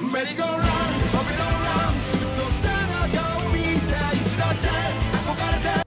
merry go run.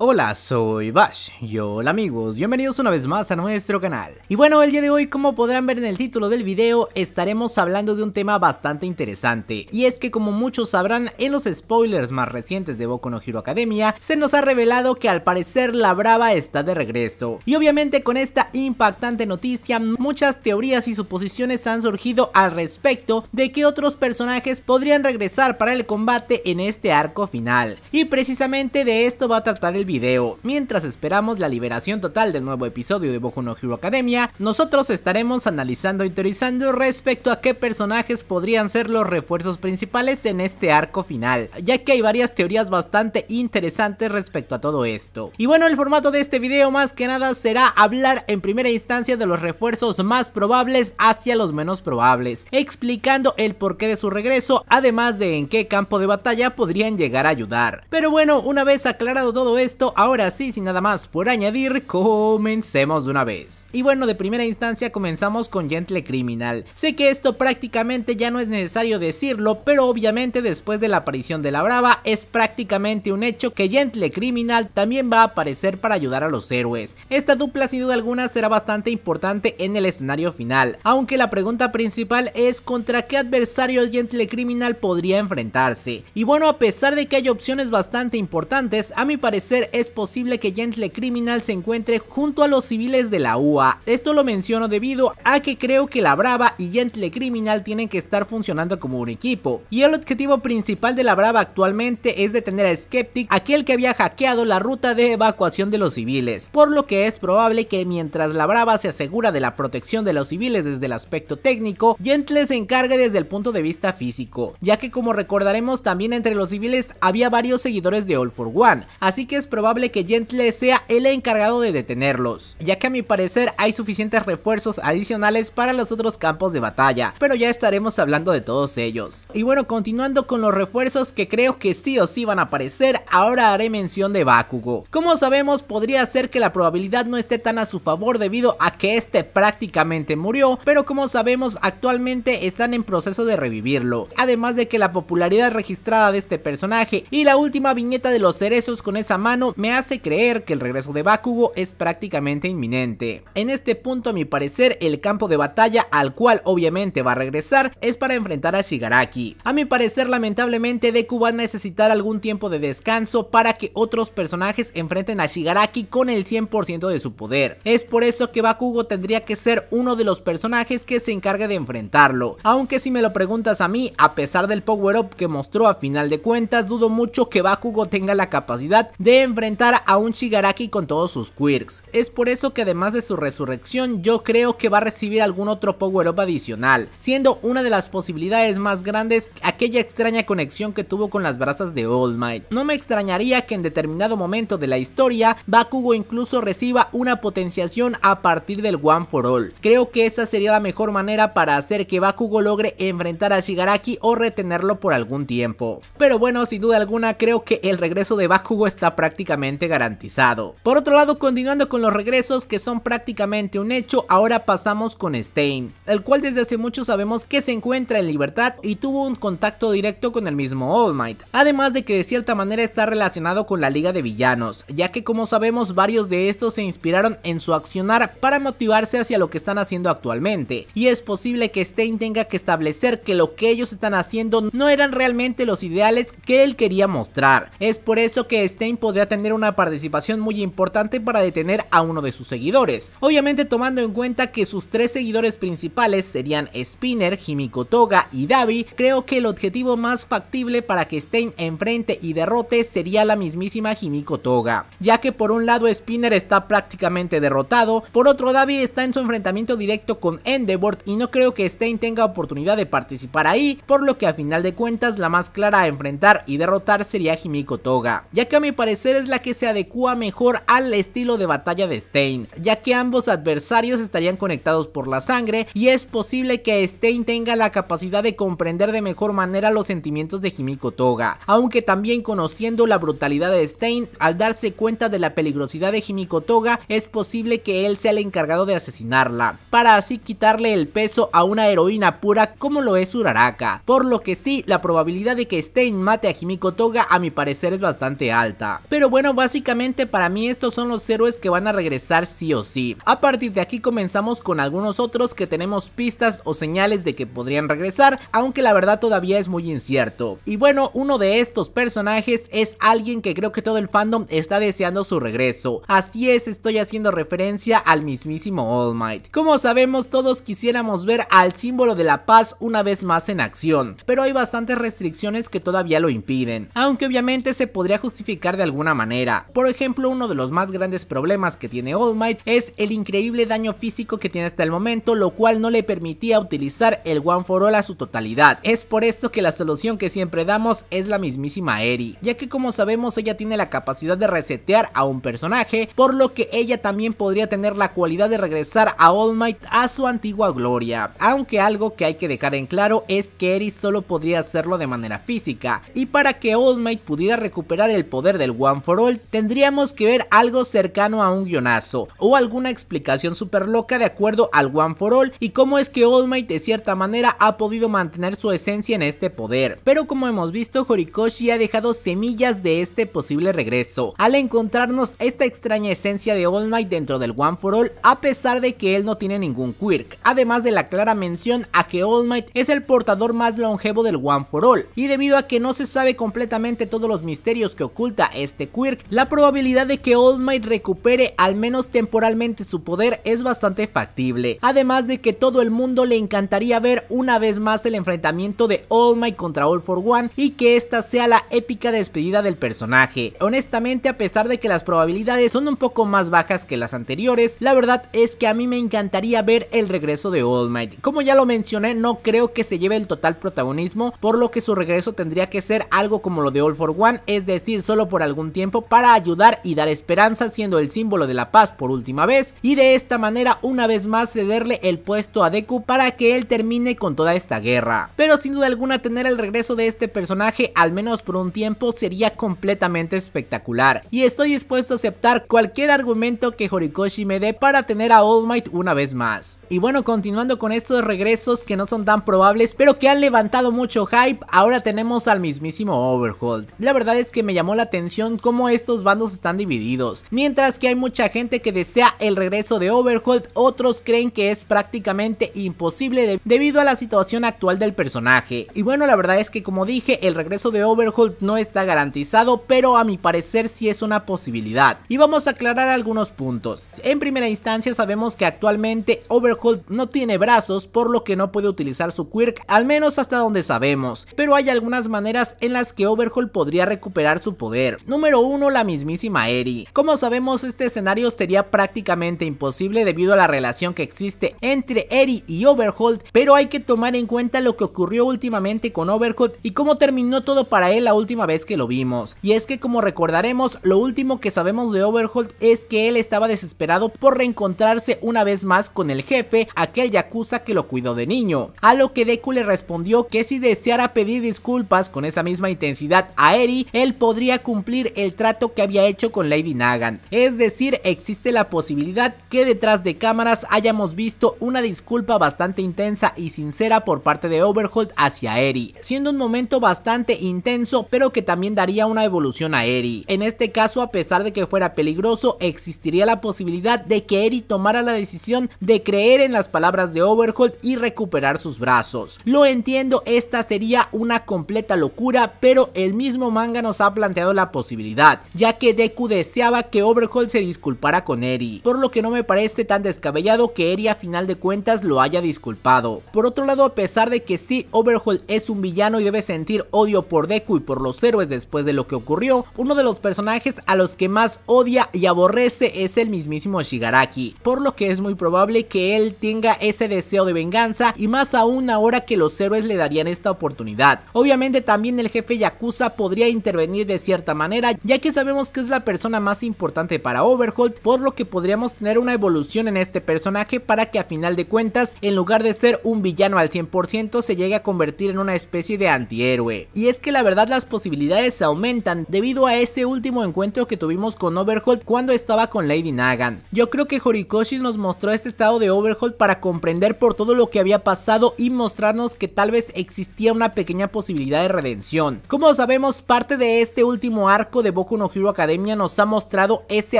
Hola, soy Bash y hola amigos, bienvenidos una vez más a nuestro canal. Y bueno, el día de hoy como podrán ver en el título del video estaremos hablando de un tema bastante interesante y es que como muchos sabrán en los spoilers más recientes de Boku no Hero Academia se nos ha revelado que al parecer la Brava está de regreso y obviamente con esta impactante noticia muchas teorías y suposiciones han surgido al respecto de que otros personajes podrían regresar para el combate en este arco final y precisamente de esto va a tratar el video. Mientras esperamos la liberación total del nuevo episodio de Boku no Hero Academia, nosotros estaremos analizando y teorizando respecto a qué personajes podrían ser los refuerzos principales en este arco final, ya que hay varias teorías bastante interesantes respecto a todo esto. Y bueno, el formato de este video más que nada será hablar en primera instancia de los refuerzos más probables hacia los menos probables, explicando el porqué de su regreso, además de en qué campo de batalla podrían llegar a ayudar. Pero bueno, una vez aclarado todo esto, ahora sí, sin nada más por añadir, comencemos de una vez. Y bueno, de primera instancia comenzamos con Gentle Criminal. Sé que esto prácticamente ya no es necesario decirlo, pero obviamente después de la aparición de la Brava es prácticamente un hecho que Gentle Criminal también va a aparecer para ayudar a los héroes. Esta dupla sin duda alguna será bastante importante en el escenario final, aunque la pregunta principal es contra qué adversario Gentle Criminal podría enfrentarse. Y bueno, a pesar de que hay opciones bastante importantes, a mi parecer es posible que Gentle Criminal se encuentre junto a los civiles de la UA. Esto lo menciono debido a que creo que la Brava y Gentle Criminal tienen que estar funcionando como un equipo. Y el objetivo principal de la Brava actualmente es detener a Skeptic, aquel que había hackeado la ruta de evacuación de los civiles. Por lo que es probable que mientras la Brava se asegura de la protección de los civiles desde el aspecto técnico, Gentle se encargue desde el punto de vista físico. Ya que como recordaremos también entre los civiles había varios seguidores de All for One. Así que es probable que Gentle sea el encargado de detenerlos, ya que a mi parecer hay suficientes refuerzos adicionales para los otros campos de batalla, pero ya estaremos hablando de todos ellos. Y bueno, continuando con los refuerzos que creo que sí o sí van a aparecer, ahora haré mención de Bakugo. Como sabemos, podría ser que la probabilidad no esté tan a su favor debido a que este prácticamente murió, pero como sabemos actualmente están en proceso de revivirlo. Además de que la popularidad registrada de este personaje y la última viñeta de los cerezos con esa mano me hace creer que el regreso de Bakugo es prácticamente inminente. En este punto a mi parecer el campo de batalla al cual obviamente va a regresar es para enfrentar a Shigaraki. A mi parecer lamentablemente Deku va a necesitar algún tiempo de descanso para que otros personajes enfrenten a Shigaraki con el 100% de su poder. Es por eso que Bakugo tendría que ser uno de los personajes que se encargue de enfrentarlo. Aunque si me lo preguntas a mí, a pesar del power up que mostró a final de cuentas, dudo mucho que Bakugo tenga la capacidad de enfrentar a un Shigaraki con todos sus quirks. Es por eso que además de su resurrección yo creo que va a recibir algún otro power up adicional, siendo una de las posibilidades más grandes aquella extraña conexión que tuvo con las brasas de All Might. No me extrañaría que en determinado momento de la historia Bakugo incluso reciba una potenciación a partir del One for All. Creo que esa sería la mejor manera para hacer que Bakugo logre enfrentar a Shigaraki o retenerlo por algún tiempo. Pero bueno, sin duda alguna creo que el regreso de Bakugo está prácticamente garantizado. Por otro lado, continuando con los regresos que son prácticamente un hecho, ahora pasamos con Stein, el cual desde hace mucho sabemos que se encuentra en libertad y tuvo un contacto directo con el mismo All Might, además de que de cierta manera está relacionado con la Liga de Villanos, ya que como sabemos varios de estos se inspiraron en su accionar para motivarse hacia lo que están haciendo actualmente, y es posible que Stein tenga que establecer que lo que ellos están haciendo no eran realmente los ideales que él quería mostrar, es por eso que Stein podría tener una participación muy importante para detener a uno de sus seguidores. Obviamente tomando en cuenta que sus tres seguidores principales serían Spinner, Himiko Toga y Davi, creo que el objetivo más factible para que Stein enfrente y derrote sería la mismísima Himiko Toga, ya que por un lado Spinner está prácticamente derrotado, por otro Davi está en su enfrentamiento directo con Endeavor y no creo que Stein tenga oportunidad de participar ahí, por lo que a final de cuentas la más clara a enfrentar y derrotar sería Himiko Toga, ya que a mi parecer es la que se adecua mejor al estilo de batalla de Stein, ya que ambos adversarios estarían conectados por la sangre y es posible que Stein tenga la capacidad de comprender de mejor manera los sentimientos de Himiko Toga, aunque también conociendo la brutalidad de Stein, al darse cuenta de la peligrosidad de Himiko Toga, es posible que él sea el encargado de asesinarla, para así quitarle el peso a una heroína pura como lo es Uraraka, por lo que sí, la probabilidad de que Stein mate a Himiko Toga a mi parecer es bastante alta. Pero bueno, básicamente para mí estos son los héroes que van a regresar sí o sí. A partir de aquí comenzamos con algunos otros que tenemos pistas o señales de que podrían regresar, aunque la verdad todavía es muy incierto. Y bueno, uno de estos personajes es alguien que creo que todo el fandom está deseando su regreso. Así es, estoy haciendo referencia al mismísimo All Might. Como sabemos, todos quisiéramos ver al símbolo de la paz una vez más en acción, pero hay bastantes restricciones que todavía lo impiden, aunque obviamente se podría justificar de alguna manera manera. Por ejemplo, uno de los más grandes problemas que tiene All Might es el increíble daño físico que tiene hasta el momento, lo cual no le permitía utilizar el One for All a su totalidad. Es por esto que la solución que siempre damos es la mismísima Eri, ya que como sabemos ella tiene la capacidad de resetear a un personaje, por lo que ella también podría tener la cualidad de regresar a All Might a su antigua gloria. Aunque algo que hay que dejar en claro es que Eri solo podría hacerlo de manera física, y para que All Might pudiera recuperar el poder del One for tendríamos que ver algo cercano a un guionazo o alguna explicación super loca de acuerdo al One For All y cómo es que All Might de cierta manera ha podido mantener su esencia en este poder. Pero como hemos visto, Horikoshi ha dejado semillas de este posible regreso al encontrarnos esta extraña esencia de All Might dentro del One For All a pesar de que él no tiene ningún quirk, además de la clara mención a que All Might es el portador más longevo del One For All y debido a que no se sabe completamente todos los misterios que oculta este Quirk, la probabilidad de que All Might recupere al menos temporalmente su poder es bastante factible, además de que todo el mundo le encantaría ver una vez más el enfrentamiento de All Might contra All for One y que esta sea la épica despedida del personaje. Honestamente, a pesar de que las probabilidades son un poco más bajas que las anteriores, la verdad es que a mí me encantaría ver el regreso de All Might. Como ya lo mencioné, no creo que se lleve el total protagonismo, por lo que su regreso tendría que ser algo como lo de All for One, es decir, solo por algún tiempo tiempo para ayudar y dar esperanza siendo el símbolo de la paz por última vez y de esta manera una vez más cederle el puesto a Deku para que él termine con toda esta guerra. Pero sin duda alguna tener el regreso de este personaje al menos por un tiempo sería completamente espectacular y estoy dispuesto a aceptar cualquier argumento que Horikoshi me dé para tener a All Might una vez más. Y bueno continuando con estos regresos que no son tan probables pero que han levantado mucho hype ahora tenemos al mismísimo Overhaul. La verdad es que me llamó la atención cómo estos bandos están divididos. Mientras que hay mucha gente que desea el regreso de Overhold, otros creen que es prácticamente imposible debido a la situación actual del personaje. Y bueno, la verdad es que como dije, el regreso de Overhold no está garantizado, pero a mi parecer sí es una posibilidad. Y vamos a aclarar algunos puntos. En primera instancia sabemos que actualmente Overhold no tiene brazos, por lo que no puede utilizar su quirk, al menos hasta donde sabemos. Pero hay algunas maneras en las que Overhold podría recuperar su poder. Número uno la mismísima Eri. Como sabemos este escenario sería prácticamente imposible debido a la relación que existe entre Eri y Overhold, pero hay que tomar en cuenta lo que ocurrió últimamente con Overhold y cómo terminó todo para él la última vez que lo vimos. Y es que como recordaremos, lo último que sabemos de Overhold es que él estaba desesperado por reencontrarse una vez más con el jefe, aquel yakuza que lo cuidó de niño. A lo que Deku le respondió que si deseara pedir disculpas con esa misma intensidad a Eri, él podría cumplir el el trato que había hecho con Lady Nagan. Es decir, existe la posibilidad que detrás de cámaras hayamos visto una disculpa bastante intensa y sincera por parte de Overhold hacia Eri, siendo un momento bastante intenso pero que también daría una evolución a Eri. En este caso, a pesar de que fuera peligroso, existiría la posibilidad de que Eri tomara la decisión de creer en las palabras de Overhold y recuperar sus brazos. Lo entiendo, esta sería una completa locura, pero el mismo manga nos ha planteado la posibilidad ya que Deku deseaba que Overhaul se disculpara con Eri, por lo que no me parece tan descabellado que Eri a final de cuentas lo haya disculpado. Por otro lado, a pesar de que sí, Overhaul es un villano y debe sentir odio por Deku y por los héroes después de lo que ocurrió, uno de los personajes a los que más odia y aborrece es el mismísimo Shigaraki, por lo que es muy probable que él tenga ese deseo de venganza y más aún ahora que los héroes le darían esta oportunidad. Obviamente también el jefe Yakuza podría intervenir de cierta manera ya que sabemos que es la persona más importante para Overhaul, por lo que podríamos tener una evolución en este personaje para que a final de cuentas, en lugar de ser un villano al 100%, se llegue a convertir en una especie de antihéroe. Y es que la verdad las posibilidades se aumentan debido a ese último encuentro que tuvimos con Overhaul cuando estaba con Lady Nagan. Yo creo que Horikoshi nos mostró este estado de Overhaul para comprender por todo lo que había pasado y mostrarnos que tal vez existía una pequeña posibilidad de redención. Como sabemos, parte de este último arco de Boku no Hero Academia nos ha mostrado ese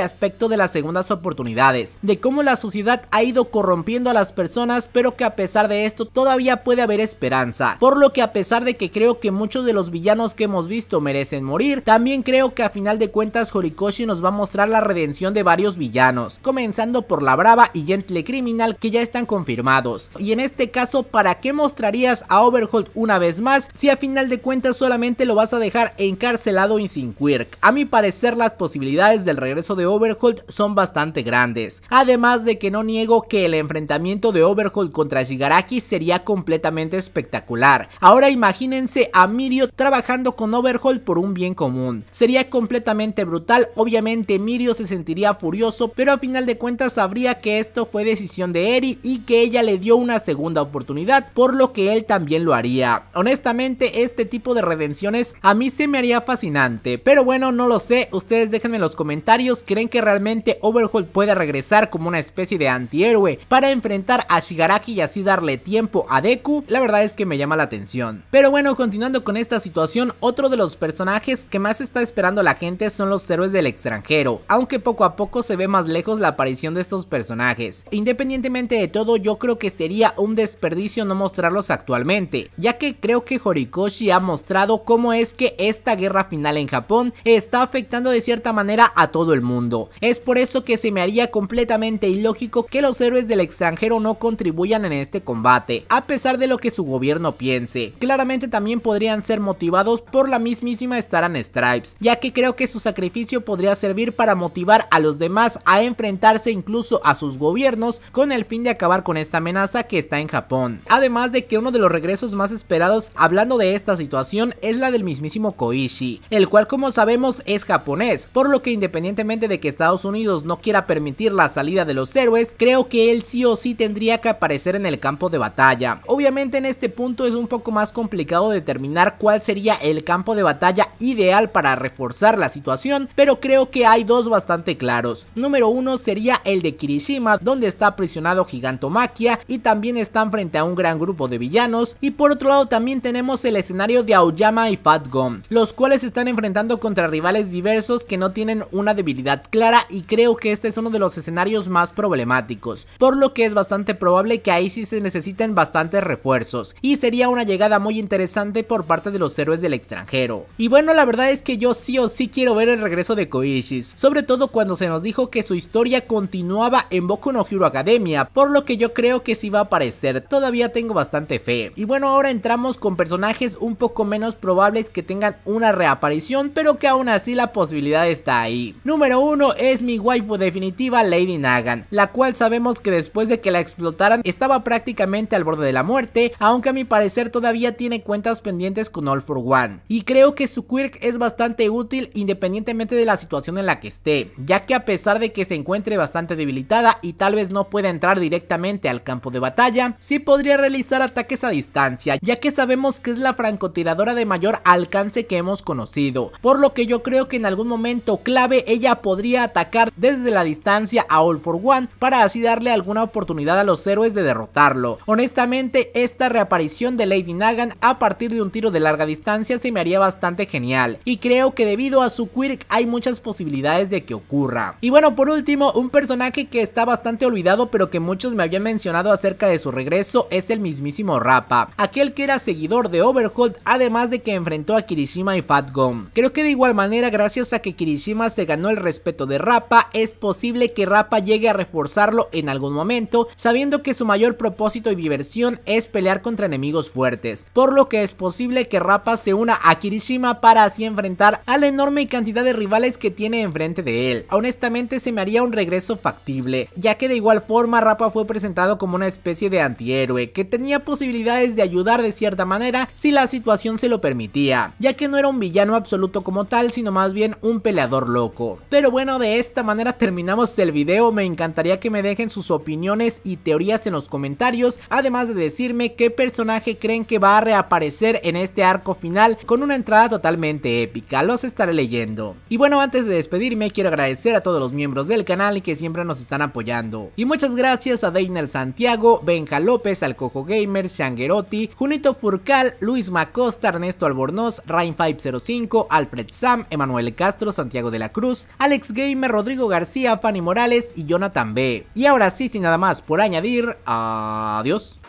aspecto de las segundas oportunidades, de cómo la sociedad ha ido corrompiendo a las personas, pero que a pesar de esto todavía puede haber esperanza. Por lo que a pesar de que creo que muchos de los villanos que hemos visto merecen morir, también creo que a final de cuentas Horikoshi nos va a mostrar la redención de varios villanos, comenzando por La Brava y Gentle Criminal que ya están confirmados. Y en este caso, ¿para qué mostrarías a Overhold una vez más si a final de cuentas solamente lo vas a dejar encarcelado y sin quirk? A mi parecer las posibilidades del regreso de Overhold son bastante grandes, además de que no niego que el enfrentamiento de Overhold contra Shigaraki sería completamente espectacular. Ahora imagínense a Mirio trabajando con Overhold por un bien común. Sería completamente brutal, obviamente Mirio se sentiría furioso, pero a final de cuentas sabría que esto fue decisión de Eri y que ella le dio una segunda oportunidad, por lo que él también lo haría. Honestamente, este tipo de redenciones a mí se me haría fascinante, pero bueno, no lo sé, ustedes déjenme en los comentarios, ¿creen que realmente Overhaul puede regresar como una especie de antihéroe para enfrentar a Shigaraki y así darle tiempo a Deku? La verdad es que me llama la atención. Pero bueno, continuando con esta situación, otro de los personajes que más está esperando la gente son los héroes del extranjero, aunque poco a poco se ve más lejos la aparición de estos personajes. Independientemente de todo, yo creo que sería un desperdicio no mostrarlos actualmente, ya que creo que Horikoshi ha mostrado cómo es que esta guerra final en Japón es está afectando de cierta manera a todo el mundo. Es por eso que se me haría completamente ilógico que los héroes del extranjero no contribuyan en este combate, a pesar de lo que su gobierno piense. Claramente también podrían ser motivados por la mismísima Star Stripes, ya que creo que su sacrificio podría servir para motivar a los demás a enfrentarse incluso a sus gobiernos con el fin de acabar con esta amenaza que está en Japón. Además de que uno de los regresos más esperados hablando de esta situación es la del mismísimo Koishi, el cual como sabemos es japonés, por lo que independientemente de que Estados Unidos no quiera permitir la salida de los héroes, creo que él sí o sí tendría que aparecer en el campo de batalla. Obviamente en este punto es un poco más complicado determinar cuál sería el campo de batalla ideal para reforzar la situación, pero creo que hay dos bastante claros. Número uno sería el de Kirishima, donde está aprisionado Gigantomachia y también están frente a un gran grupo de villanos. Y por otro lado también tenemos el escenario de Aoyama y Fat Gum, los cuales están enfrentando contra diversos que no tienen una debilidad clara y creo que este es uno de los escenarios más problemáticos, por lo que es bastante probable que ahí sí se necesiten bastantes refuerzos y sería una llegada muy interesante por parte de los héroes del extranjero. Y bueno, la verdad es que yo sí o sí quiero ver el regreso de Koishis, sobre todo cuando se nos dijo que su historia continuaba en Boku no Hero Academia, por lo que yo creo que sí va a aparecer, todavía tengo bastante fe. Y bueno, ahora entramos con personajes un poco menos probables que tengan una reaparición, pero que aún así la posibilidad está ahí. Número 1 es mi waifu definitiva Lady Nagan, la cual sabemos que después de que la explotaran estaba prácticamente al borde de la muerte, aunque a mi parecer todavía tiene cuentas pendientes con All for One. Y creo que su quirk es bastante útil independientemente de la situación en la que esté, ya que a pesar de que se encuentre bastante debilitada y tal vez no pueda entrar directamente al campo de batalla, sí podría realizar ataques a distancia, ya que sabemos que es la francotiradora de mayor alcance que hemos conocido, por lo que yo creo que en algún momento clave ella podría atacar desde la distancia a All for One para así darle alguna oportunidad a los héroes de derrotarlo. Honestamente, esta reaparición de Lady Nagan a partir de un tiro de larga distancia se me haría bastante genial y creo que debido a su quirk hay muchas posibilidades de que ocurra. Y bueno, por último, un personaje que está bastante olvidado pero que muchos me habían mencionado acerca de su regreso es el mismísimo Rappa, aquel que era seguidor de Overhold además de que enfrentó a Kirishima y Fat Gom. Creo que de igual manera gracias a que Kirishima se ganó el respeto de Rappa, es posible que Rappa llegue a reforzarlo en algún momento, sabiendo que su mayor propósito y diversión es pelear contra enemigos fuertes, por lo que es posible que Rappa se una a Kirishima para así enfrentar a la enorme cantidad de rivales que tiene enfrente de él. Honestamente se me haría un regreso factible, ya que de igual forma Rappa fue presentado como una especie de antihéroe, que tenía posibilidades de ayudar de cierta manera si la situación se lo permitía, ya que no era un villano absoluto como tal, sino más bien un peleador loco. Pero bueno, de esta manera terminamos el video, me encantaría que me dejen sus opiniones y teorías en los comentarios, además de decirme qué personaje creen que va a reaparecer en este arco final con una entrada totalmente épica, los estaré leyendo. Y bueno, antes de despedirme, quiero agradecer a todos los miembros del canal y que siempre nos están apoyando. Y muchas gracias a Deiner Santiago, Benja López, Alcojo Gamer, Shanguerotti, Junito Furcal, Luis Macosta, Ernesto Albornoz, Rain505, Alfred Sam, Emanuel Castro, Santiago de la Cruz, Alex Gamer, Rodrigo García, Fanny Morales y Jonathan B. Y ahora sí, sin nada más por añadir, adiós.